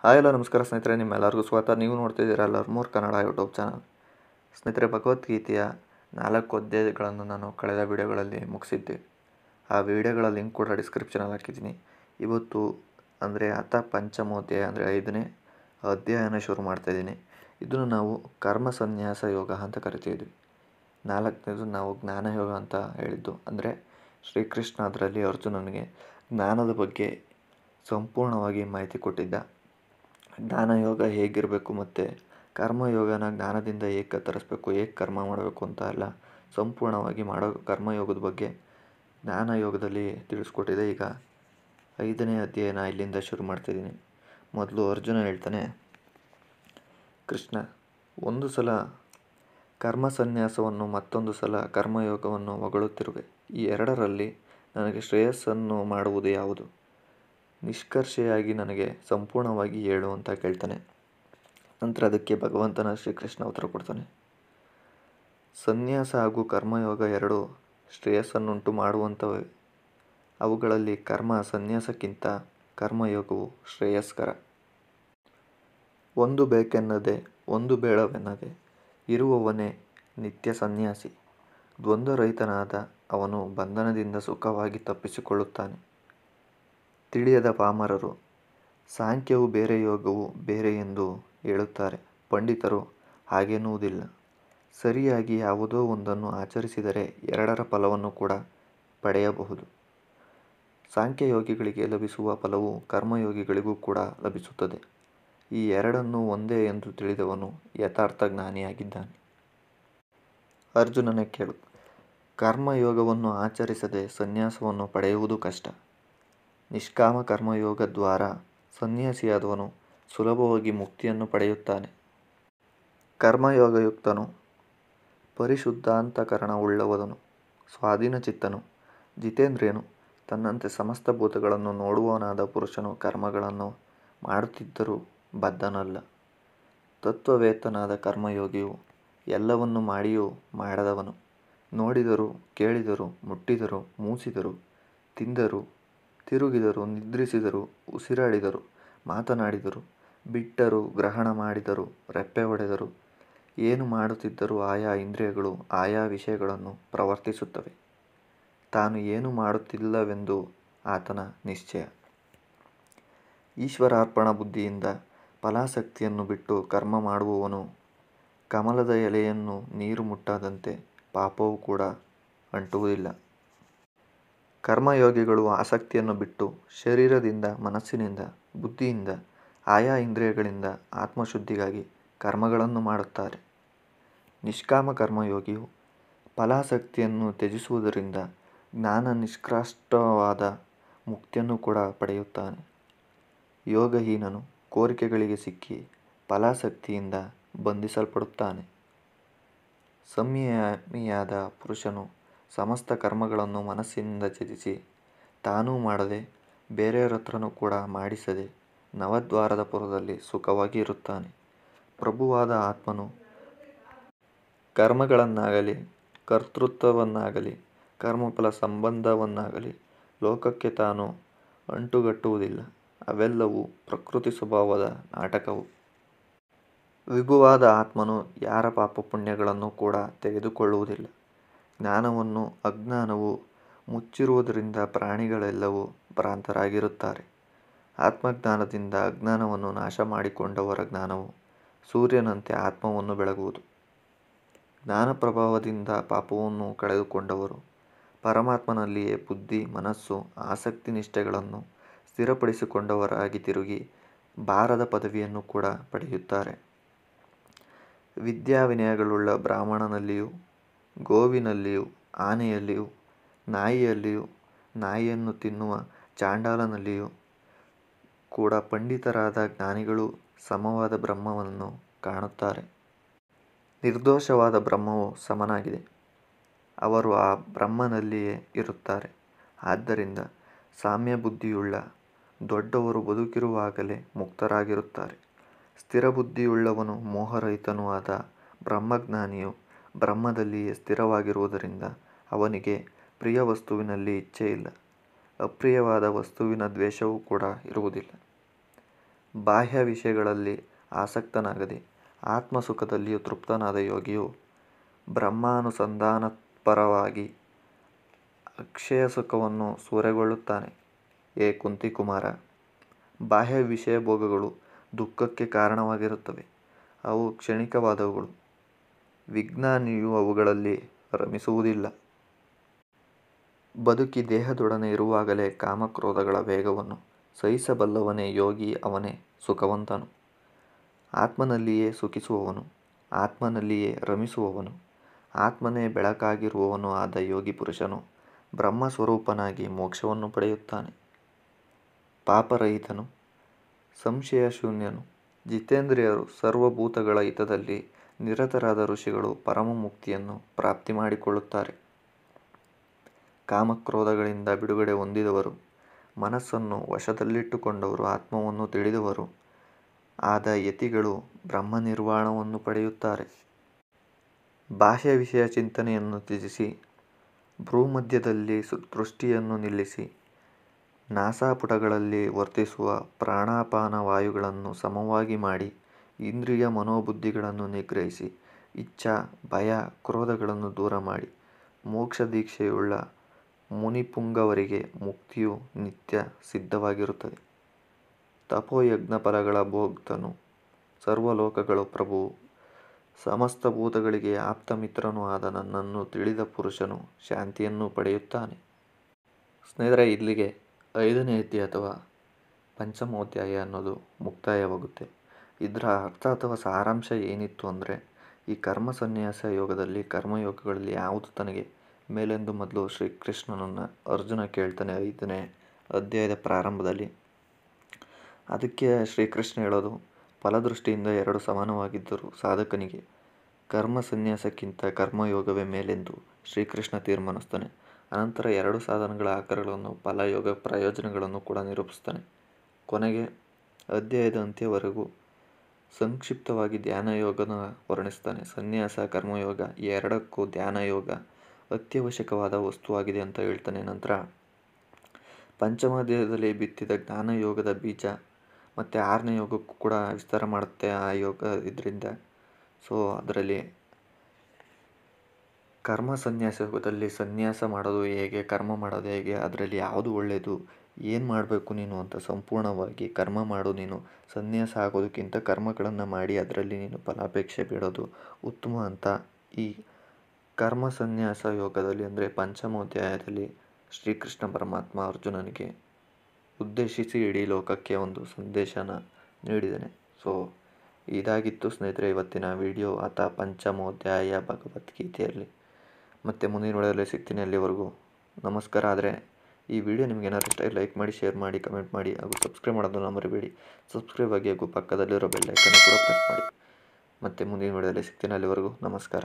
Hi ಎಲ್ಲ ನಮಸ್ಕಾರ ಸ್ನೇಹಿತರೆ ನಿಮ್ಮೆಲ್ಲರಿಗೂ ಸ್ವಾಗತ ನೀವು ನೋಡ್ತಿದ್ದೀರಾ ಎಲ್ಲರೂ ಮೂರು ಕನ್ನಡ ಯೂಟ್ಯೂಬ್ ಚಾನಲ್ ಸ್ನೇಹಿತರೆ ಭಗವದ್ಗೀತೆಯ ನಾಲ್ಕು ಅಧ್ಯಾಯಗಳನ್ನು ನಾನು ಕಳೆದ ವಿಡಿಯೋಗಳಲ್ಲಿ ಮುಗಿಸಿದ್ದೆ ಆ ವಿಡಿಯೋಗಳ ಲಿಂಕ್ ಕೂಡ ಡಿಸ್ಕ್ರಿಪ್ಷನಲ್ಲಿ ಹಾಕಿದ್ದೀನಿ ಇವತ್ತು ಅಂದರೆ ಅಥ ಪಂಚಮೋಧ್ಯಾಯ ಅಂದರೆ ಐದನೇ ಅಧ್ಯಯನ ಶುರು ಇದ್ದೀನಿ ಇದನ್ನು ನಾವು ಕರ್ಮ ಸನ್ಯಾಸ ಯೋಗ ಅಂತ ಕರಿತಿದ್ವಿ ನಾಲ್ಕನೇದು ನಾವು ಜ್ಞಾನ ಯೋಗ ಅಂತ ಹೇಳಿದ್ದು ಅಂದರೆ ಶ್ರೀಕೃಷ್ಣ ಅದರಲ್ಲಿ ಅರ್ಜುನನಿಗೆ ಜ್ಞಾನದ ಬಗ್ಗೆ ಸಂಪೂರ್ಣವಾಗಿ ಮಾಹಿತಿ ಕೊಟ್ಟಿದ್ದ ಜ್ಞಾನಯೋಗ ಹೇಗಿರಬೇಕು ಮತ್ತು ಕರ್ಮಯೋಗನ ಜ್ಞಾನದಿಂದ ಏಕೆ ತರಿಸ್ಬೇಕು ಏಕೆ ಕರ್ಮ ಮಾಡಬೇಕು ಅಂತ ಎಲ್ಲ ಸಂಪೂರ್ಣವಾಗಿ ಮಾಡೋ ಕರ್ಮಯೋಗದ ಬಗ್ಗೆ ಜ್ಞಾನಯೋಗದಲ್ಲಿ ತಿಳಿಸ್ಕೊಟ್ಟಿದೆ ಈಗ ಐದನೇ ಅಧ್ಯಯನ ಇಲ್ಲಿಂದ ಶುರು ಮಾಡ್ತಿದ್ದೀನಿ ಮೊದಲು ಅರ್ಜುನ ಹೇಳ್ತಾನೆ ಕೃಷ್ಣ ಒಂದು ಸಲ ಕರ್ಮ ಸನ್ಯಾಸವನ್ನು ಮತ್ತೊಂದು ಸಲ ಕರ್ಮಯೋಗವನ್ನು ಹೊಗಳುತ್ತಿರುವೆ ಈ ಎರಡರಲ್ಲಿ ನನಗೆ ಶ್ರೇಯಸ್ಸನ್ನು ಮಾಡುವುದು ಯಾವುದು ನಿಷ್ಕರ್ಷೆಯಾಗಿ ನನಗೆ ಸಂಪೂರ್ಣವಾಗಿ ಹೇಳು ಅಂತ ಕೇಳ್ತಾನೆ ನಂತರ ಅದಕ್ಕೆ ಭಗವಂತನ ಶ್ರೀಕೃಷ್ಣ ಉತ್ತರ ಕೊಡ್ತಾನೆ ಸನ್ಯಾಸ ಹಾಗೂ ಕರ್ಮಯೋಗ ಎರಡು ಶ್ರೇಯಸ್ಸನ್ನುಂಟು ಮಾಡುವಂಥವೇ ಅವುಗಳಲ್ಲಿ ಕರ್ಮ ಸನ್ಯಾಸಕ್ಕಿಂತ ಕರ್ಮಯೋಗವು ಶ್ರೇಯಸ್ಕರ ಒಂದು ಬೇಕೆನ್ನದೆ ಒಂದು ಬೇಡವೆನ್ನದೆ ಇರುವವನೇ ನಿತ್ಯ ಸನ್ಯಾಸಿ ದ್ವಂದ್ವರಹಿತನಾದ ಅವನು ಬಂಧನದಿಂದ ಸುಖವಾಗಿ ತಪ್ಪಿಸಿಕೊಳ್ಳುತ್ತಾನೆ ತಿಳಿಯದ ಪಾಮರರು ಸಾಂಖ್ಯವು ಬೇರೆ ಯೋಗವು ಬೇರೆ ಎಂದು ಹೇಳುತ್ತಾರೆ ಪಂಡಿತರು ಹಾಗೆನ್ನುವುದಿಲ್ಲ ಸರಿಯಾಗಿ ಯಾವುದೋ ಒಂದನ್ನು ಆಚರಿಸಿದರೆ ಎರಡರ ಫಲವನ್ನು ಕೂಡ ಪಡೆಯಬಹುದು ಸಾಂಖ್ಯಯೋಗಿಗಳಿಗೆ ಲಭಿಸುವ ಫಲವು ಕರ್ಮಯೋಗಿಗಳಿಗೂ ಕೂಡ ಲಭಿಸುತ್ತದೆ ಈ ಎರಡನ್ನೂ ಒಂದೇ ಎಂದು ತಿಳಿದವನು ಯಥಾರ್ಥ ಜ್ಞಾನಿಯಾಗಿದ್ದಾನೆ ಅರ್ಜುನನೇ ಕೇಳು ಕರ್ಮಯೋಗವನ್ನು ಆಚರಿಸದೆ ಸನ್ಯಾಸವನ್ನು ಪಡೆಯುವುದು ಕಷ್ಟ ನಿಷ್ಕಾಮ ಕರ್ಮಯೋಗ ದ್ವಾರ ಸನ್ಯಾಸಿಯಾದವನು ಸುಲಭವಾಗಿ ಮುಕ್ತಿಯನ್ನು ಪಡೆಯುತ್ತಾನೆ ಕರ್ಮಯೋಗಯುಕ್ತನು ಸ್ವಾಧೀನ ಸ್ವಾಧೀನಚಿತ್ತನು ಜಿತೇಂದ್ರಿಯನು ತನ್ನಂತೆ ಸಮಸ್ತ ಭೂತಗಳನ್ನು ನೋಡುವವನಾದ ಪುರುಷನು ಕರ್ಮಗಳನ್ನು ಮಾಡುತ್ತಿದ್ದರೂ ಬದ್ಧನಲ್ಲ ತತ್ವವೇತನಾದ ಕರ್ಮಯೋಗಿಯು ಎಲ್ಲವನ್ನು ಮಾಡಿಯೂ ಮಾಡದವನು ನೋಡಿದರು ಕೇಳಿದರು ಮುಟ್ಟಿದರು ಮೂಸಿದರು ತಿಂದರು ತಿರುಗಿದರು ನಿದ್ರಿಸಿದರು ಉಸಿರಾಡಿದರು ಮಾತನಾಡಿದರು ಬಿಟ್ಟರು ಗ್ರಹಣ ಮಾಡಿದರು ರೆಪ್ಪೆ ಹೊಡೆದರು ಏನು ಮಾಡುತ್ತಿದ್ದರೂ ಆಯಾ ಇಂದ್ರಿಯಗಳು ಆಯಾ ವಿಷಯಗಳನ್ನು ಪ್ರವರ್ತಿಸುತ್ತವೆ ತಾನು ಏನು ಮಾಡುತ್ತಿಲ್ಲವೆಂದು ಆತನ ನಿಶ್ಚಯ ಈಶ್ವರಾರ್ಪಣ ಬುದ್ಧಿಯಿಂದ ಫಲಾಸಕ್ತಿಯನ್ನು ಬಿಟ್ಟು ಕರ್ಮ ಮಾಡುವವನು ಕಮಲದ ಎಲೆಯನ್ನು ನೀರು ಮುಟ್ಟಾದಂತೆ ಪಾಪವು ಕೂಡ ಅಂಟುವುದಿಲ್ಲ ಕರ್ಮಯೋಗಿಗಳು ಆಸಕ್ತಿಯನ್ನು ಬಿಟ್ಟು ಶರೀರದಿಂದ ಮನಸ್ಸಿನಿಂದ ಬುದ್ಧಿಯಿಂದ ಆಯಾ ಇಂದ್ರಿಯಗಳಿಂದ ಆತ್ಮಶುದ್ಧಿಗಾಗಿ ಕರ್ಮಗಳನ್ನು ಮಾಡುತ್ತಾರೆ ನಿಷ್ಕಾಮ ಕರ್ಮಯೋಗಿಯು ಫಲಾಸಕ್ತಿಯನ್ನು ತ್ಯಜಿಸುವುದರಿಂದ ಜ್ಞಾನ ನಿಷ್ಕ್ರಾಷ್ಟವಾದ ಮುಕ್ತಿಯನ್ನು ಕೂಡ ಪಡೆಯುತ್ತಾನೆ ಯೋಗಹೀನನು ಕೋರಿಕೆಗಳಿಗೆ ಸಿಕ್ಕಿ ಫಲಾಸಕ್ತಿಯಿಂದ ಬಂಧಿಸಲ್ಪಡುತ್ತಾನೆ ಸಂಯಮಿಯಾದ ಪುರುಷನು ಸಮಸ್ತ ಕರ್ಮಗಳನ್ನು ಮನಸ್ಸಿನಿಂದ ತ್ಯಜಿಸಿ ತಾನೂ ಮಾಡದೆ ಬೇರೆಯವರತ್ರನೂ ಕೂಡ ಮಾಡಿಸದೆ ನವದ್ವಾರದ ಪುರದಲ್ಲಿ ಸುಖವಾಗಿ ಇರುತ್ತಾನೆ ಪ್ರಭುವಾದ ಆತ್ಮನು ಕರ್ಮಗಳನ್ನಾಗಲಿ ಕರ್ತೃತ್ವವನ್ನಾಗಲಿ ಕರ್ಮಫಲ ಸಂಬಂಧವನ್ನಾಗಲಿ ಲೋಕಕ್ಕೆ ತಾನು ಅಂಟುಗಟ್ಟುವುದಿಲ್ಲ ಅವೆಲ್ಲವೂ ಪ್ರಕೃತಿ ಸ್ವಭಾವದ ನಾಟಕವು ವಿಭುವಾದ ಆತ್ಮನು ಯಾರ ಪಾಪ ಪುಣ್ಯಗಳನ್ನು ಕೂಡ ತೆಗೆದುಕೊಳ್ಳುವುದಿಲ್ಲ ಜ್ಞಾನವನ್ನು ಅಜ್ಞಾನವು ಮುಚ್ಚಿರುವುದರಿಂದ ಪ್ರಾಣಿಗಳೆಲ್ಲವೂ ಭ್ರಾಂತರಾಗಿರುತ್ತಾರೆ ಆತ್ಮಜ್ಞಾನದಿಂದ ಅಜ್ಞಾನವನ್ನು ನಾಶ ಮಾಡಿಕೊಂಡವರ ಜ್ಞಾನವು ಸೂರ್ಯನಂತೆ ಆತ್ಮವನ್ನು ಬೆಳಗುವುದು ಜ್ಞಾನ ಪ್ರಭಾವದಿಂದ ಪಾಪವನ್ನು ಕಳೆದುಕೊಂಡವರು ಪರಮಾತ್ಮನಲ್ಲಿಯೇ ಬುದ್ಧಿ ಮನಸ್ಸು ಆಸಕ್ತಿ ನಿಷ್ಠೆಗಳನ್ನು ಸ್ಥಿರಪಡಿಸಿಕೊಂಡವರಾಗಿ ತಿರುಗಿ ಬಾರದ ಪದವಿಯನ್ನು ಕೂಡ ಪಡೆಯುತ್ತಾರೆ ವಿದ್ಯಾವಿನಯಗಳುಳ್ಳ ಬ್ರಾಹ್ಮಣನಲ್ಲಿಯೂ ಗೋವಿನಲ್ಲಿಯೂ ಆನೆಯಲ್ಲಿಯೂ ನಾಯಿಯಲ್ಲಿಯೂ ನಾಯಿಯನ್ನು ತಿನ್ನುವ ಚಾಂಡಾಲನಲ್ಲಿಯೂ ಕೂಡ ಪಂಡಿತರಾದ ಜ್ಞಾನಿಗಳು ಸಮವಾದ ಬ್ರಹ್ಮವನ್ನು ಕಾಣುತ್ತಾರೆ. ನಿರ್ದೋಷವಾದ ಬ್ರಹ್ಮವು ಸಮನಾಗಿದೆ, ಅವರು ಆ ಬ್ರಹ್ಮನಲ್ಲಿಯೇ ಇರುತ್ತಾರೆ. ಆದ್ದರಿಂದ ಸಾಮ್ಯ ಬುದ್ಧಿಯುಳ್ಳ ದೊಡ್ಡವರು ಬದುಕಿರುವಾಗಲೇ ಮುಕ್ತರಾಗಿರುತ್ತಾರೆ. ಸ್ಥಿರ ಬುದ್ಧಿಯುಳ್ಳವನು ಮೋಹರಹಿತನೂ ಆದ ಬ್ರಹ್ಮಜ್ಞಾನಿಯು ಬ್ರಹ್ಮದಲ್ಲಿಯೇ ಸ್ಥಿರವಾಗಿರುವುದರಿಂದ ಅವನಿಗೆ ಪ್ರಿಯ ವಸ್ತುವಿನಲ್ಲಿ ಇಚ್ಛೆ ಇಲ್ಲ ಅಪ್ರಿಯವಾದ ವಸ್ತುವಿನ ದ್ವೇಷವೂ ಕೂಡ ಇರುವುದಿಲ್ಲ ಬಾಹ್ಯ ವಿಷಯಗಳಲ್ಲಿ ಆಸಕ್ತನಾಗದೆ ಆತ್ಮಸುಖದಲ್ಲಿಯೂ ತೃಪ್ತನಾದ ಯೋಗಿಯು ಬ್ರಹ್ಮಾನುಸಂಧಾನಪರವಾಗಿ ಅಕ್ಷಯ ಸುಖವನ್ನು ಸೂರೆಗೊಳ್ಳುತ್ತಾನೆ ಏ ಕುಂತಿಕುಮಾರ ಬಾಹ್ಯ ವಿಷಯ ಭೋಗಗಳು ದುಃಖಕ್ಕೆ ಕಾರಣವಾಗಿರುತ್ತವೆ ಅವು ಕ್ಷಣಿಕವಾದವುಗಳು ವಿಜ್ಞಾನಿಯು ಅವುಗಳಲ್ಲಿ ರಮಿಸುವುದಿಲ್ಲ ಬದುಕಿ ದೇಹದೊಡನೆ ಇರುವಾಗಲೇ ಕಾಮಕ್ರೋಧಗಳ ವೇಗವನ್ನು ಸಹಿಸಬಲ್ಲವನೇ ಯೋಗಿ ಅವನೇ ಸುಖವಂತನು ಆತ್ಮನಲ್ಲಿಯೇ ಸುಖಿಸುವವನು ಆತ್ಮನಲ್ಲಿಯೇ ರಮಿಸುವವನು ಆತ್ಮನೇ ಬೆಳಕಾಗಿರುವವನು ಆದ ಯೋಗಿ ಪುರುಷನು ಬ್ರಹ್ಮಸ್ವರೂಪನಾಗಿ ಮೋಕ್ಷವನ್ನು ಪಡೆಯುತ್ತಾನೆ ಪಾಪರಹಿತನು ಶೂನ್ಯನು ಜಿತೇಂದ್ರಿಯರು ಸರ್ವಭೂತಗಳ ಹಿತದಲ್ಲಿ ನಿರತರಾದ ಋಷಿಗಳು ಪರಮ ಮುಕ್ತಿಯನ್ನು ಪ್ರಾಪ್ತಿ ಮಾಡಿಕೊಳ್ಳುತ್ತಾರೆ ಕಾಮಕ್ರೋಧಗಳಿಂದ ಬಿಡುಗಡೆ ಹೊಂದಿದವರು ಮನಸ್ಸನ್ನು ವಶದಲ್ಲಿಟ್ಟುಕೊಂಡವರು ಆತ್ಮವನ್ನು ತಿಳಿದವರು ಆದ ಯತಿಗಳು ಬ್ರಹ್ಮ ನಿರ್ವಾಣವನ್ನು ಪಡೆಯುತ್ತಾರೆ ಭಾಷೆ ವಿಷಯ ಚಿಂತನೆಯನ್ನು ತ್ಯಜಿಸಿ ಭ್ರೂಮಧ್ಯದಲ್ಲಿ ಸುದೃಷ್ಟಿಯನ್ನು ನಿಲ್ಲಿಸಿ ನಾಸಾಪುಟಗಳಲ್ಲಿ ವರ್ತಿಸುವ ಪ್ರಾಣಾಪಾನ ವಾಯುಗಳನ್ನು ಸಮವಾಗಿ ಮಾಡಿ ಇಂದ್ರಿಯ ಮನೋಬುದ್ಧಿಗಳನ್ನು ನಿಗ್ರಹಿಸಿ ಇಚ್ಛಾ ಭಯ ಕ್ರೋಧಗಳನ್ನು ದೂರ ಮಾಡಿ ಮೋಕ್ಷ ದೀಕ್ಷೆಯುಳ್ಳ ಮುನಿಪುಂಗವರಿಗೆ ಮುಕ್ತಿಯು ನಿತ್ಯ ಸಿದ್ಧವಾಗಿರುತ್ತದೆ ತಪೋಯಜ್ಞ ಫಲಗಳ ಭೋಗ್ತನು ಸರ್ವಲೋಕಗಳು ಪ್ರಭುವು ಸಮಸ್ತ ಭೂತಗಳಿಗೆ ಆಪ್ತ ಮಿತ್ರನೂ ಆದ ನನ್ನನ್ನು ತಿಳಿದ ಪುರುಷನು ಶಾಂತಿಯನ್ನು ಪಡೆಯುತ್ತಾನೆ ಸ್ನೇಹಿತರೆ ಇಲ್ಲಿಗೆ ಐದನೇ ಅಧ್ಯಾಯ ಅಥವಾ ಪಂಚಮೋಧ್ಯಾಯ ಅನ್ನೋದು ಮುಕ್ತಾಯವಾಗುತ್ತೆ ಇದರ ಅರ್ಥ ಅಥವಾ ಸಾರಾಂಶ ಏನಿತ್ತು ಅಂದರೆ ಈ ಕರ್ಮ ಸನ್ಯಾಸ ಯೋಗದಲ್ಲಿ ಕರ್ಮಯೋಗಗಳಲ್ಲಿ ಯಾವುದು ತನಗೆ ಮೇಲೆಂದು ಮೊದಲು ಶ್ರೀಕೃಷ್ಣನನ್ನು ಅರ್ಜುನ ಕೇಳ್ತಾನೆ ಐದನೇ ಅಧ್ಯಾಯದ ಪ್ರಾರಂಭದಲ್ಲಿ ಅದಕ್ಕೆ ಶ್ರೀಕೃಷ್ಣ ಹೇಳೋದು ಫಲದೃಷ್ಟಿಯಿಂದ ಎರಡು ಸಮಾನವಾಗಿದ್ದರೂ ಸಾಧಕನಿಗೆ ಕರ್ಮ ಸನ್ಯಾಸಕ್ಕಿಂತ ಕರ್ಮಯೋಗವೇ ಮೇಲೆಂದು ಶ್ರೀಕೃಷ್ಣ ತೀರ್ಮಾನಿಸ್ತಾನೆ ಅನಂತರ ಎರಡು ಸಾಧನಗಳ ಆಕಾರಗಳನ್ನು ಫಲಯೋಗ ಪ್ರಯೋಜನಗಳನ್ನು ಕೂಡ ನಿರೂಪಿಸ್ತಾನೆ ಕೊನೆಗೆ ಅಧ್ಯಾಯದ ಅಂತ್ಯವರೆಗೂ ಸಂಕ್ಷಿಪ್ತವಾಗಿ ಧ್ಯಾನಯೋಗನ ವರ್ಣಿಸ್ತಾನೆ ಸನ್ಯಾಸ ಕರ್ಮಯೋಗ ಈ ಎರಡಕ್ಕೂ ಧ್ಯಾನ ಯೋಗ ಅತ್ಯವಶ್ಯಕವಾದ ವಸ್ತುವಾಗಿದೆ ಅಂತ ಹೇಳ್ತಾನೆ ನಂತರ ದೇಹದಲ್ಲಿ ಬಿತ್ತಿದ ಜ್ಞಾನಯೋಗದ ಬೀಜ ಮತ್ತು ಆರನೇ ಯೋಗಕ್ಕೂ ಕೂಡ ವಿಸ್ತಾರ ಮಾಡುತ್ತೆ ಆ ಯೋಗ ಇದರಿಂದ ಸೊ ಅದರಲ್ಲಿ ಕರ್ಮ ಸನ್ಯಾಸ ಯೋಗದಲ್ಲಿ ಸನ್ಯಾಸ ಮಾಡೋದು ಹೇಗೆ ಕರ್ಮ ಮಾಡೋದು ಹೇಗೆ ಅದರಲ್ಲಿ ಯಾವುದು ಒಳ್ಳೆಯದು ಏನು ಮಾಡಬೇಕು ನೀನು ಅಂತ ಸಂಪೂರ್ಣವಾಗಿ ಕರ್ಮ ಮಾಡು ನೀನು ಸನ್ಯಾಸ ಆಗೋದಕ್ಕಿಂತ ಕರ್ಮಗಳನ್ನು ಮಾಡಿ ಅದರಲ್ಲಿ ನೀನು ಫಲಾಪೇಕ್ಷೆ ಬಿಡೋದು ಉತ್ತಮ ಅಂತ ಈ ಕರ್ಮ ಸನ್ಯಾಸ ಯೋಗದಲ್ಲಿ ಅಂದರೆ ಪಂಚಮೋಧ್ಯಾಯದಲ್ಲಿ ಶ್ರೀಕೃಷ್ಣ ಪರಮಾತ್ಮ ಅರ್ಜುನನಿಗೆ ಉದ್ದೇಶಿಸಿ ಇಡೀ ಲೋಕಕ್ಕೆ ಒಂದು ಸಂದೇಶನ ನೀಡಿದ್ದೇನೆ ಸೊ ಇದಾಗಿತ್ತು ಸ್ನೇಹಿತರೆ ಇವತ್ತಿನ ವಿಡಿಯೋ ಆತ ಪಂಚಮೋಧ್ಯಾಯ ಭಗವದ್ಗೀತೆಯಲ್ಲಿ ಮತ್ತು ಮುಂದಿನ ಒಳಗಡೆ ಸಿಗ್ತೀನಿ ಅಲ್ಲಿವರೆಗೂ ನಮಸ್ಕಾರ ಆದರೆ ಈ ವಿಡಿಯೋ ನಿಮ್ಗೆ ಏನಾದ್ರು ಇಷ್ಟ ಲೈಕ್ ಮಾಡಿ ಶೇರ್ ಮಾಡಿ ಕಮೆಂಟ್ ಮಾಡಿ ಹಾಗೂ ಸಬ್ಸ್ಕ್ರೈಬ್ ಮಾಡೋದನ್ನು ಮರಿಬೇಡಿ ಸಬ್ಸ್ಕ್ರೈಬ್ ಆಗಿ ಹಾಗೂ ಪಕ್ಕದಲ್ಲಿರೋ ಬೆಲ್ಲೈಕನ್ನು ಕೂಡ ಪ್ರೆಸ್ ಮಾಡಿ ಮತ್ತೆ ಮುಂದಿನ ವಿಡಿಯೋದಲ್ಲಿ ಸಿಗ್ತೀನಿ ಅಲ್ಲಿವರೆಗೂ ನಮಸ್ಕಾರ